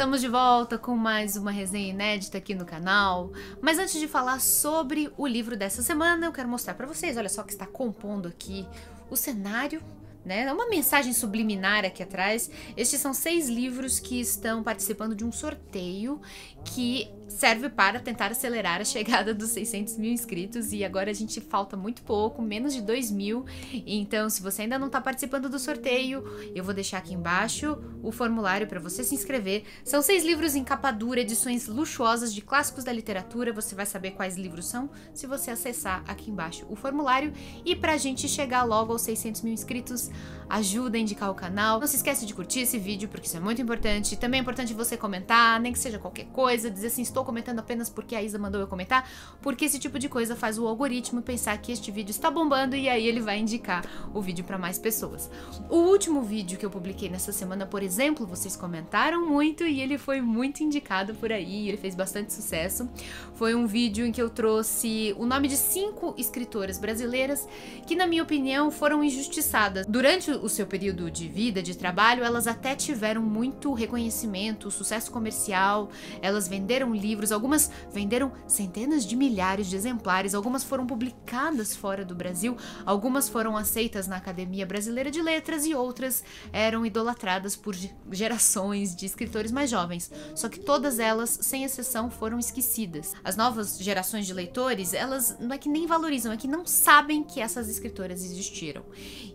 Estamos de volta com mais uma resenha inédita aqui no canal. Mas antes de falar sobre o livro dessa semana, eu quero mostrar para vocês, olha só que está compondo aqui o cenário né? É uma mensagem subliminar aqui atrás. Estes são seis livros que estão participando de um sorteio que serve para tentar acelerar a chegada dos 600 mil inscritos e agora a gente falta muito pouco, menos de 2 mil. Então, se você ainda não está participando do sorteio, eu vou deixar aqui embaixo o formulário para você se inscrever. São seis livros em capa dura, edições luxuosas de clássicos da literatura. Você vai saber quais livros são se você acessar aqui embaixo o formulário. E para a gente chegar logo aos 600 mil inscritos, ajuda a indicar o canal. Não se esquece de curtir esse vídeo, porque isso é muito importante. Também é importante você comentar, nem que seja qualquer coisa, dizer assim, estou comentando apenas porque a Isa mandou eu comentar, porque esse tipo de coisa faz o algoritmo pensar que este vídeo está bombando e aí ele vai indicar o vídeo para mais pessoas. O último vídeo que eu publiquei nessa semana, por exemplo, vocês comentaram muito e ele foi muito indicado por aí, ele fez bastante sucesso. Foi um vídeo em que eu trouxe o nome de cinco escritoras brasileiras que, na minha opinião, foram injustiçadas durante Durante o seu período de vida, de trabalho, elas até tiveram muito reconhecimento, sucesso comercial, elas venderam livros, algumas venderam centenas de milhares de exemplares, algumas foram publicadas fora do Brasil, algumas foram aceitas na Academia Brasileira de Letras e outras eram idolatradas por gerações de escritores mais jovens. Só que todas elas, sem exceção, foram esquecidas. As novas gerações de leitores, elas não é que nem valorizam, é que não sabem que essas escritoras existiram.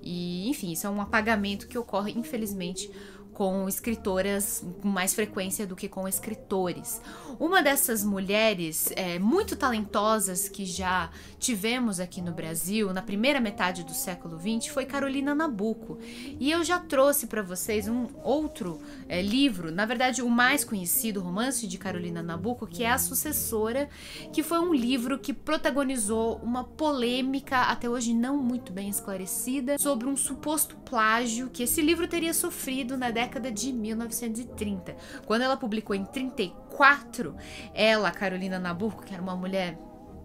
E, enfim, isso é um apagamento que ocorre, infelizmente, com escritoras com mais frequência do que com escritores. Uma dessas mulheres é, muito talentosas que já tivemos aqui no Brasil na primeira metade do século XX foi Carolina Nabuco. E eu já trouxe para vocês um outro é, livro, na verdade o mais conhecido romance de Carolina Nabuco, que é A Sucessora, que foi um livro que protagonizou uma polêmica até hoje não muito bem esclarecida sobre um suposto plágio que esse livro teria sofrido na década década de 1930. Quando ela publicou em 34, ela, Carolina Nabucco, que era uma mulher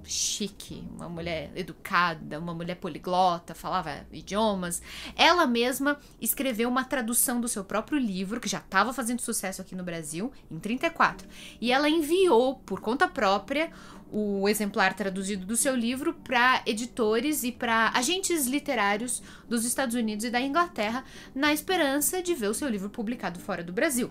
chique, uma mulher educada, uma mulher poliglota, falava idiomas. Ela mesma escreveu uma tradução do seu próprio livro, que já estava fazendo sucesso aqui no Brasil, em 34. E ela enviou, por conta própria, o exemplar traduzido do seu livro para editores e para agentes literários dos Estados Unidos e da Inglaterra, na esperança de ver o seu livro publicado fora do Brasil.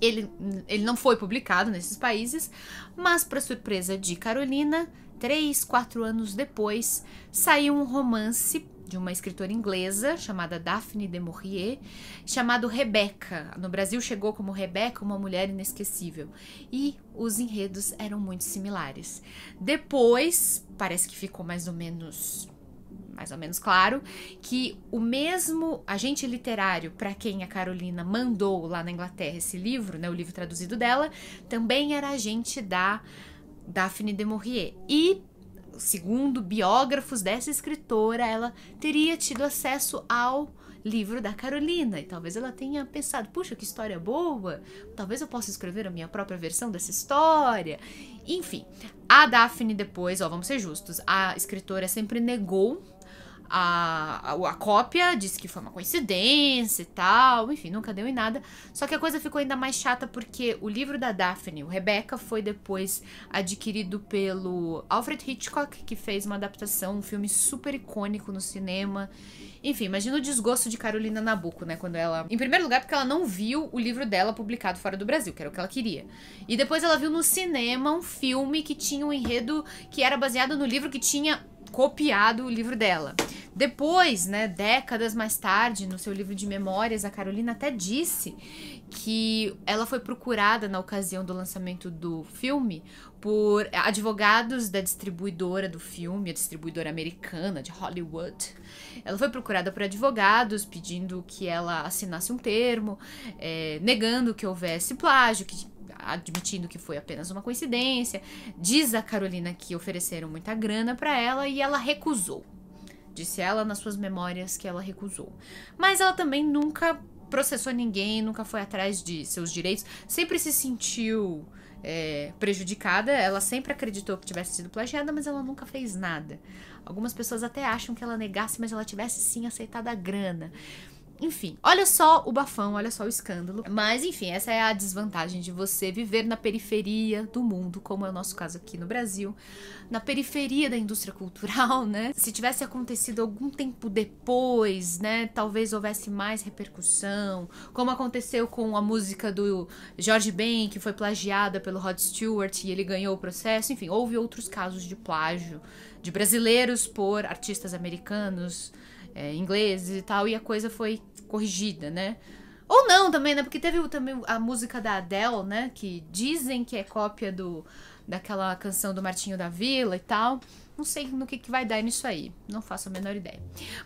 Ele, ele não foi publicado nesses países, mas, para surpresa de Carolina, três, quatro anos depois, saiu um romance de uma escritora inglesa chamada Daphne de Maurier, chamado Rebecca. No Brasil chegou como Rebecca, uma mulher inesquecível. E os enredos eram muito similares. Depois, parece que ficou mais ou menos mais ou menos claro, que o mesmo agente literário para quem a Carolina mandou lá na Inglaterra esse livro, né, o livro traduzido dela, também era agente da Daphne de Maurier. E segundo biógrafos dessa escritora, ela teria tido acesso ao livro da Carolina. E talvez ela tenha pensado: puxa, que história boa! Talvez eu possa escrever a minha própria versão dessa história. Enfim, a Daphne depois, ó, vamos ser justos, a escritora sempre negou a, a, cópia disse que foi uma coincidência e tal, enfim, nunca deu em nada. Só que a coisa ficou ainda mais chata porque o livro da Daphne, o Rebecca, foi depois adquirido pelo Alfred Hitchcock, que fez uma adaptação, um filme super icônico no cinema. Enfim, imagina o desgosto de Carolina Nabucco, né? Quando ela. Em primeiro lugar, porque ela não viu o livro dela publicado fora do Brasil, que era o que ela queria. E depois ela viu no cinema um filme que tinha um enredo que era baseado no livro que tinha copiado o livro dela. Depois, né, décadas mais tarde, no seu livro de memórias, a Carolina até disse que ela foi procurada na ocasião do lançamento do filme por advogados da distribuidora do filme, a distribuidora americana de Hollywood. Ela foi procurada por advogados pedindo que ela assinasse um termo, é, negando que houvesse plágio, que admitindo que foi apenas uma coincidência. Diz a Carolina que ofereceram muita grana para ela e ela recusou. Disse ela nas suas memórias que ela recusou. Mas ela também nunca processou ninguém, nunca foi atrás de seus direitos, sempre se sentiu é, prejudicada. Ela sempre acreditou que tivesse sido plagiada, mas ela nunca fez nada. Algumas pessoas até acham que ela negasse, mas ela tivesse sim aceitado a grana. Enfim, olha só o bafão, olha só o escândalo. Mas enfim, essa é a desvantagem de você viver na periferia do mundo, como é o nosso caso aqui no Brasil, na periferia da indústria cultural, né? Se tivesse acontecido algum tempo depois, né, talvez houvesse mais repercussão, como aconteceu com a música do George Ben, que foi plagiada pelo Rod Stewart e ele ganhou o processo. Enfim, houve outros casos de plágio de brasileiros por artistas americanos é, ingleses e tal, e a coisa foi corrigida, né? Ou não também, né? Porque teve também a música da Adele, né? Que dizem que é cópia do daquela canção do Martinho da Vila e tal. Não sei no que, que vai dar nisso aí, não faço a menor ideia.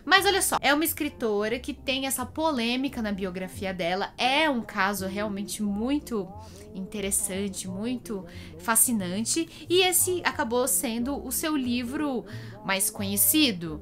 Mas olha só, é uma escritora que tem essa polêmica na biografia dela, é um caso realmente muito interessante, muito fascinante, e esse acabou sendo o seu livro mais conhecido.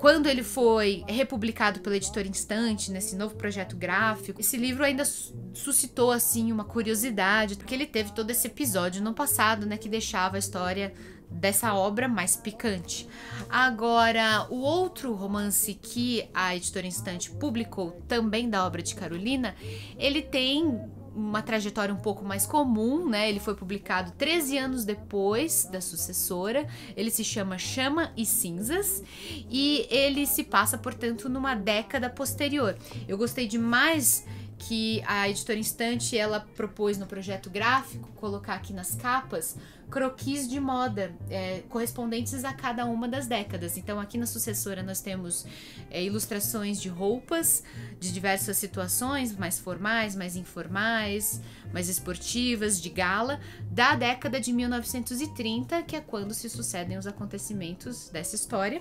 Quando ele foi republicado pela editora Instante, nesse novo projeto gráfico, esse livro ainda suscitou assim uma curiosidade, porque ele teve todo esse episódio no passado, né, que deixava a história dessa obra mais picante. Agora, o outro romance que a editora Instante publicou também da obra de Carolina, ele tem uma trajetória um pouco mais comum, né? Ele foi publicado 13 anos depois da sucessora. Ele se chama Chama e Cinzas e ele se passa, portanto, numa década posterior. Eu gostei demais que a editora Instante ela propôs no projeto gráfico colocar aqui nas capas croquis de moda é, correspondentes a cada uma das décadas. Então, aqui na sucessora, nós temos é, ilustrações de roupas de diversas situações, mais formais, mais informais, mais esportivas, de gala, da década de 1930, que é quando se sucedem os acontecimentos dessa história.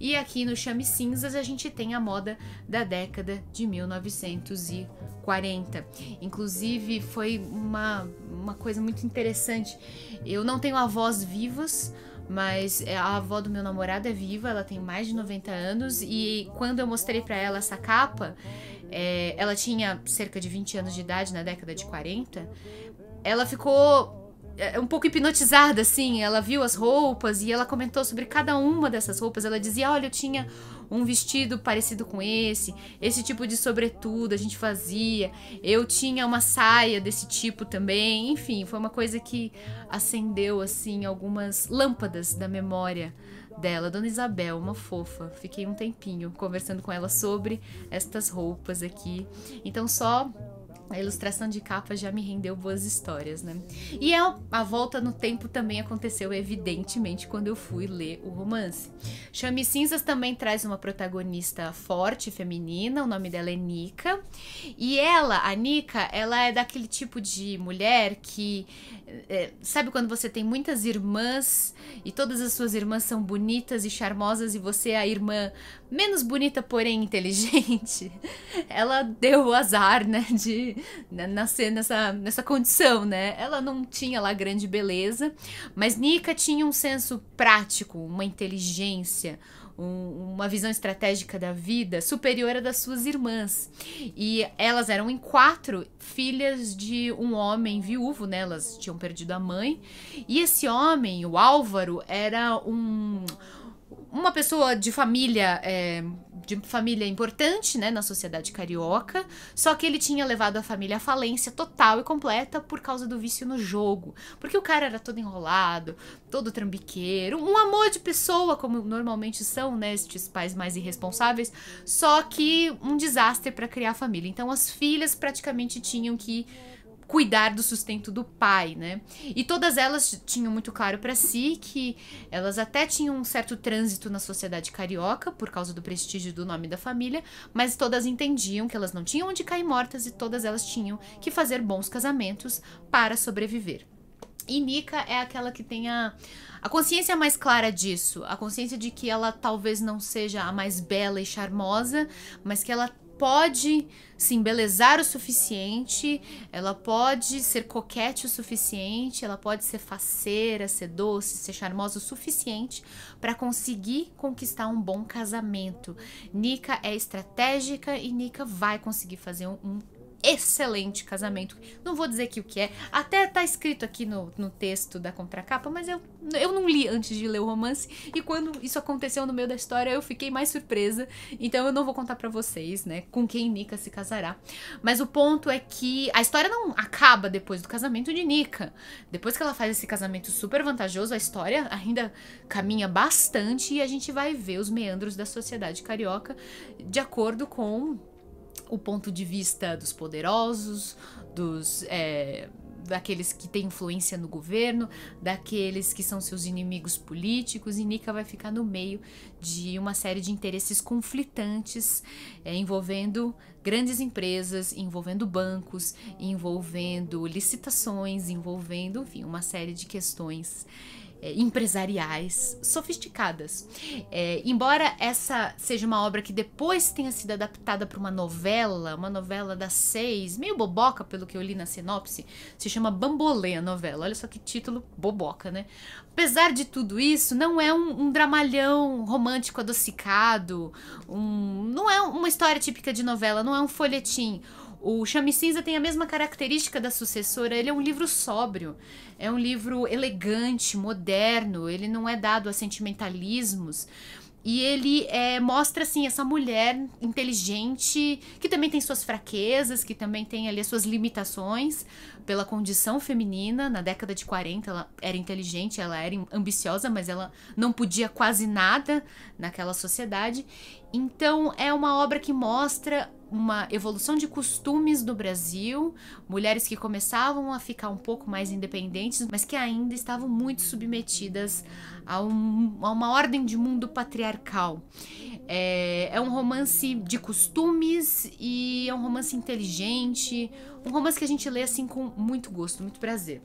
E aqui no Chame Cinzas, a gente tem a moda da década de 1940. Inclusive, foi uma, uma coisa muito interessante. Eu não tenho avós vivos, mas é, a avó do meu namorado é viva, ela tem mais de 90 anos e quando eu mostrei para ela essa capa, é, ela tinha cerca de 20 anos de idade na década de 40, ela ficou é, é, um pouco hipnotizada, assim. Ela viu as roupas e ela comentou sobre cada uma dessas roupas. Ela dizia: Olha, eu tinha um vestido parecido com esse, esse tipo de sobretudo a gente fazia, eu tinha uma saia desse tipo também. Enfim, foi uma coisa que acendeu, assim, algumas lâmpadas da memória dela, Dona Isabel, uma fofa. Fiquei um tempinho conversando com ela sobre estas roupas aqui. Então, só a ilustração de capa já me rendeu boas histórias, né? E a, é a, volta no tempo também aconteceu, evidentemente, quando eu fui ler o romance. Chame Cinzas também traz uma protagonista forte, feminina, o nome dela é Nika. E ela, a Nika, ela é daquele tipo de mulher que. É, sabe quando você tem muitas irmãs e todas as suas irmãs são bonitas e charmosas e você é a irmã menos bonita, porém inteligente? Ela deu o azar, né? De nascer né, nessa, nessa condição, né? Ela não tinha lá grande beleza, mas Nika tinha um senso prático, uma inteligência, um, uma visão estratégica da vida superior à das suas irmãs. E elas eram em quatro filhas de um homem viúvo, né? Elas tinham perdido a mãe. E esse homem, o Álvaro, era um uma pessoa de família é, de família importante né, na sociedade carioca, só que ele tinha levado a família à falência total e completa por causa do vício no jogo. Porque o cara era todo enrolado, todo trambiqueiro, um amor de pessoa, como normalmente são né, estes pais mais irresponsáveis, só que um desastre para criar a família. Então as filhas praticamente tinham que cuidar do sustento do pai, né? E todas elas tinham muito claro para si que elas até tinham um certo trânsito na sociedade carioca por causa do prestígio do nome da família, mas todas entendiam que elas não tinham onde cair mortas e todas elas tinham que fazer bons casamentos para sobreviver. E Nika é aquela que tem a, a consciência mais clara disso, a consciência de que ela talvez não seja a mais bela e charmosa, mas que ela pode se embelezar o suficiente, ela pode ser coquete o suficiente, ela pode ser faceira, ser doce, ser charmosa o suficiente para conseguir conquistar um bom casamento. Nika é estratégica e Nika vai conseguir fazer um excelente casamento. Não vou dizer que o que é. Até tá escrito aqui no, no texto da contracapa, mas eu, eu não li antes de ler o romance. E quando isso aconteceu no meio da história, eu fiquei mais surpresa. Então eu não vou contar para vocês, né? Com quem Nika se casará. Mas o ponto é que a história não acaba depois do casamento de Nika. Depois que ela faz esse casamento super vantajoso, a história ainda caminha bastante e a gente vai ver os meandros da sociedade carioca de acordo com o ponto de vista dos poderosos, dos é, daqueles que têm influência no governo, daqueles que são seus inimigos políticos, e Nika vai ficar no meio de uma série de interesses conflitantes é, envolvendo grandes empresas, envolvendo bancos, envolvendo licitações, envolvendo, enfim, uma série de questões é, empresariais sofisticadas. É, embora essa seja uma obra que depois tenha sido adaptada para uma novela, uma novela das seis, meio boboca pelo que eu li na sinopse, se chama Bambolê a novela. Olha só que título boboca, né? Apesar de tudo isso, não é um, um dramalhão romântico adocicado, um, não é uma história típica de novela, não é um folhetim. O Chame Cinza tem a mesma característica da sucessora, ele é um livro sóbrio, é um livro elegante, moderno, ele não é dado a sentimentalismos. E ele é, mostra, assim, essa mulher inteligente, que também tem suas fraquezas, que também tem ali as suas limitações pela condição feminina. Na década de 40, ela era inteligente, ela era ambiciosa, mas ela não podia quase nada naquela sociedade. Então, é uma obra que mostra uma evolução de costumes no Brasil, mulheres que começavam a ficar um pouco mais independentes, mas que ainda estavam muito submetidas a, um, a uma ordem de mundo patriarcal. É, é um romance de costumes e é um romance inteligente, um romance que a gente lê assim com muito gosto, muito prazer.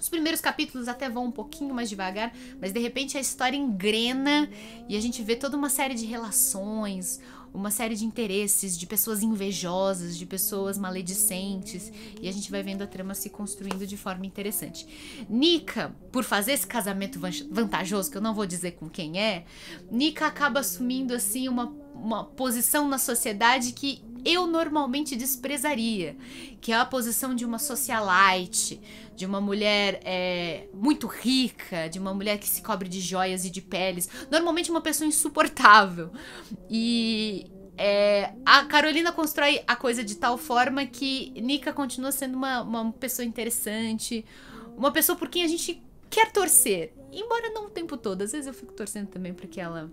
Os primeiros capítulos até vão um pouquinho mais devagar, mas de repente a história engrena e a gente vê toda uma série de relações, uma série de interesses, de pessoas invejosas, de pessoas maledicentes, e a gente vai vendo a trama se construindo de forma interessante. Nika, por fazer esse casamento vantajoso, que eu não vou dizer com quem é, Nika acaba assumindo assim uma, uma posição na sociedade que eu normalmente desprezaria, que é a posição de uma socialite, de uma mulher é, muito rica, de uma mulher que se cobre de joias e de peles, normalmente uma pessoa insuportável. E é, a Carolina constrói a coisa de tal forma que Nika continua sendo uma, uma pessoa interessante, uma pessoa por quem a gente quer torcer, embora não o tempo todo, às vezes eu fico torcendo também para que ela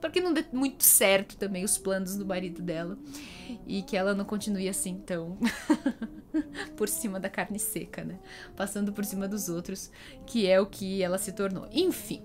porque né? hum, não dê muito certo também os planos do marido dela. E que ela não continue assim tão por cima da carne seca, né? Passando por cima dos outros, que é o que ela se tornou. Enfim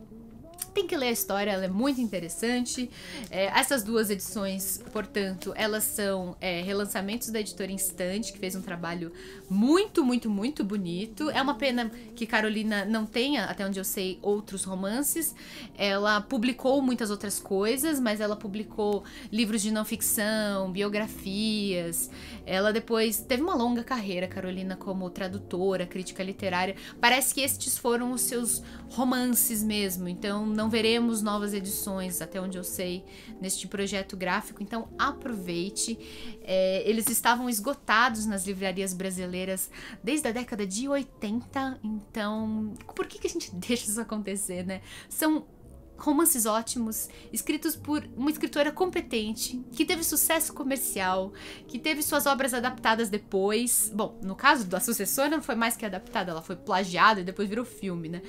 tem que ler a história, ela é muito interessante. É, essas duas edições, portanto, elas são é, relançamentos da editora Instante, que fez um trabalho muito, muito, muito bonito. É uma pena que Carolina não tenha, até onde eu sei, outros romances. Ela publicou muitas outras coisas, mas ela publicou livros de não ficção, biografias. Ela depois teve uma longa carreira, Carolina, como tradutora, crítica literária. Parece que estes foram os seus romances mesmo, então não veremos novas edições, até onde eu sei, neste projeto gráfico, então aproveite. É, eles estavam esgotados nas livrarias brasileiras desde a década de 80, então por que, que a gente deixa isso acontecer, né? São romances ótimos, escritos por uma escritora competente, que teve sucesso comercial, que teve suas obras adaptadas depois. Bom, no caso da sucessora não foi mais que adaptada, ela foi plagiada e depois virou filme, né?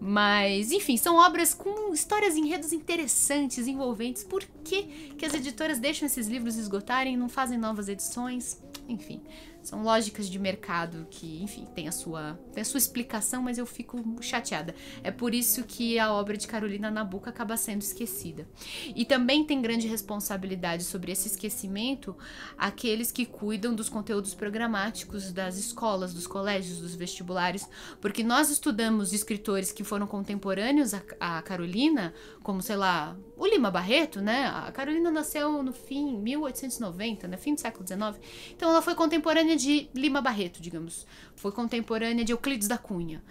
Mas, enfim, são obras com histórias e enredos interessantes, envolventes. Por que, que as editoras deixam esses livros esgotarem não fazem novas edições? Enfim, são lógicas de mercado que, enfim, tem a sua, tem a sua explicação, mas eu fico chateada. É por isso que a obra de Carolina Nabuco acaba sendo esquecida. E também tem grande responsabilidade sobre esse esquecimento aqueles que cuidam dos conteúdos programáticos das escolas, dos colégios, dos vestibulares, porque nós estudamos escritores que foram contemporâneos a, a Carolina, como, sei lá, o Lima Barreto, né? A Carolina nasceu no fim 1890, né? Fim do século XIX. Então ela foi contemporânea de Lima Barreto, digamos. Foi contemporânea de Euclides da Cunha.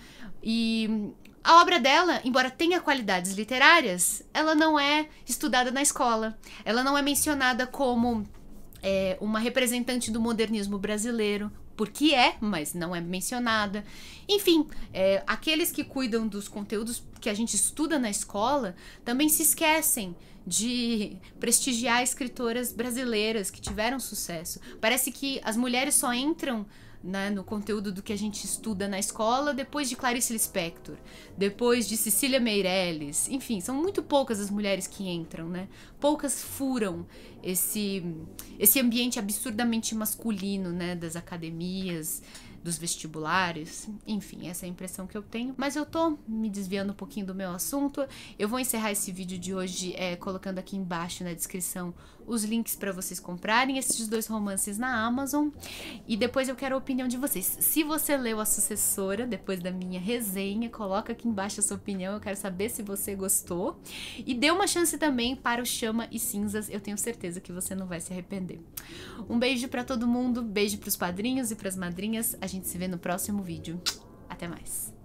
E a obra dela, embora tenha qualidades literárias, ela não é estudada na escola. Ela não é mencionada como é, uma representante do modernismo brasileiro, porque é, mas não é mencionada. Enfim, é, aqueles que cuidam dos conteúdos que a gente estuda na escola também se esquecem de prestigiar escritoras brasileiras que tiveram sucesso. Parece que as mulheres só entram né, no conteúdo do que a gente estuda na escola, depois de Clarice Lispector, depois de Cecília Meirelles, enfim, são muito poucas as mulheres que entram, né? Poucas furam esse esse ambiente absurdamente masculino, né, das academias, dos vestibulares, enfim, essa é a impressão que eu tenho. Mas eu tô me desviando um pouquinho do meu assunto. Eu vou encerrar esse vídeo de hoje é, colocando aqui embaixo na descrição os links para vocês comprarem esses dois romances na Amazon. E depois eu quero a opinião de vocês. Se você leu a sucessora, depois da minha resenha, coloca aqui embaixo a sua opinião. Eu quero saber se você gostou. E dê uma chance também para o Chama e Cinzas. Eu tenho certeza que você não vai se arrepender. Um beijo para todo mundo, beijo para os padrinhos e para as madrinhas. A gente se vê no próximo vídeo. Até mais.